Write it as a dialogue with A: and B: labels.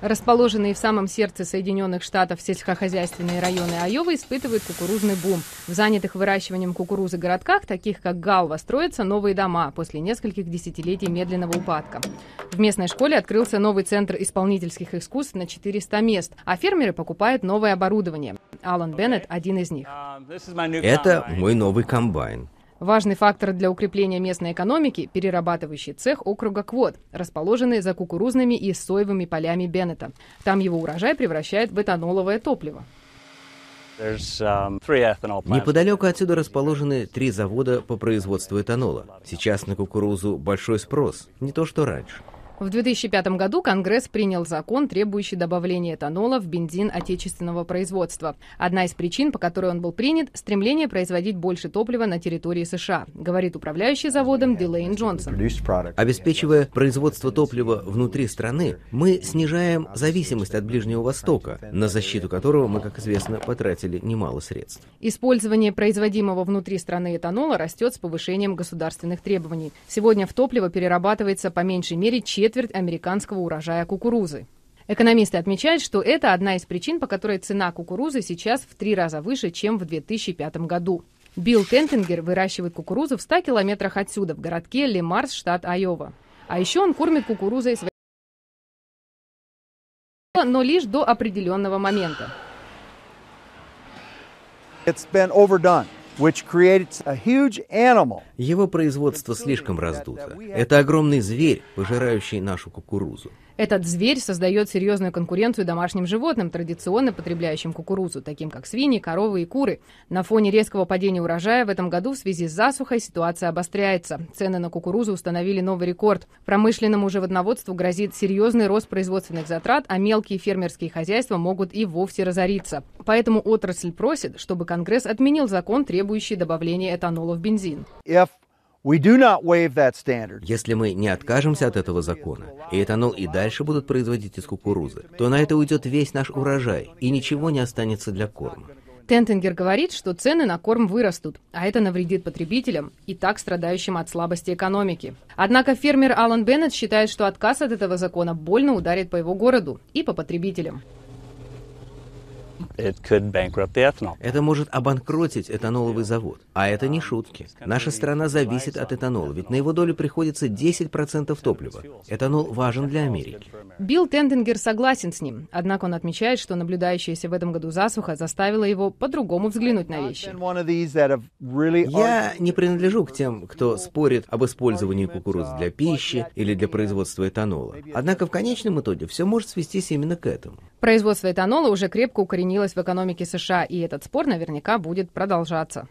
A: Расположенные в самом сердце Соединенных Штатов сельскохозяйственные районы Айовы испытывают кукурузный бум. В занятых выращиванием кукурузы городках, таких как Галва, строятся новые дома после нескольких десятилетий медленного упадка. В местной школе открылся новый центр исполнительских искусств на 400 мест, а фермеры покупают новое оборудование. Алан Беннет – один из них. Uh,
B: Это мой новый комбайн.
A: Важный фактор для укрепления местной экономики – перерабатывающий цех округа Квот, расположенный за кукурузными и соевыми полями Беннета. Там его урожай превращает в этаноловое топливо. Um,
B: Неподалеку отсюда расположены три завода по производству этанола. Сейчас на кукурузу большой спрос, не то что раньше.
A: В 2005 году Конгресс принял закон, требующий добавления этанола в бензин отечественного производства. Одна из причин, по которой он был принят, стремление производить больше топлива на территории США, говорит управляющий заводом Дилейн Джонсон.
B: Обеспечивая производство топлива внутри страны, мы снижаем зависимость от Ближнего Востока, на защиту которого мы, как известно, потратили немало средств.
A: Использование производимого внутри страны этанола растет с повышением государственных требований. Сегодня в топливо перерабатывается по меньшей мере четверть четверть американского урожая кукурузы. Экономисты отмечают, что это одна из причин, по которой цена кукурузы сейчас в три раза выше, чем в 2005 году. Билл Тентингер выращивает кукурузу в 100 километрах отсюда, в городке Лемарс, штат Айова. А еще он кормит кукурузой свои но лишь до определенного момента.
B: It's been overdone. Его производство слишком раздуто. Это огромный зверь, пожирающий нашу кукурузу.
A: Этот зверь создает серьезную конкуренцию домашним животным, традиционно потребляющим кукурузу, таким как свиньи, коровы и куры. На фоне резкого падения урожая в этом году в связи с засухой ситуация обостряется. Цены на кукурузу установили новый рекорд. Промышленному животноводству грозит серьезный рост производственных затрат, а мелкие фермерские хозяйства могут и вовсе разориться. Поэтому отрасль просит, чтобы Конгресс отменил закон, требующий требующий добавления этанола в бензин.
B: Если мы не откажемся от этого закона, и этанол и дальше будут производить из кукурузы, то на это уйдет весь наш урожай, и ничего не останется для корма.
A: Тентенгер говорит, что цены на корм вырастут, а это навредит потребителям и так страдающим от слабости экономики. Однако фермер Алан Беннет считает, что отказ от этого закона больно ударит по его городу и по потребителям.
B: Это может обанкротить этаноловый завод. А это не шутки. Наша страна зависит от этанола, ведь на его долю приходится 10% топлива. Этанол важен для Америки.
A: Билл Тендингер согласен с ним, однако он отмечает, что наблюдающаяся в этом году засуха заставила его по-другому взглянуть на вещи. Я
B: не принадлежу к тем, кто спорит об использовании кукурузы для пищи или для производства этанола. Однако в конечном итоге все может свестись именно к этому.
A: Производство этанола уже крепко укоренилось в экономике США, и этот спор наверняка будет продолжаться.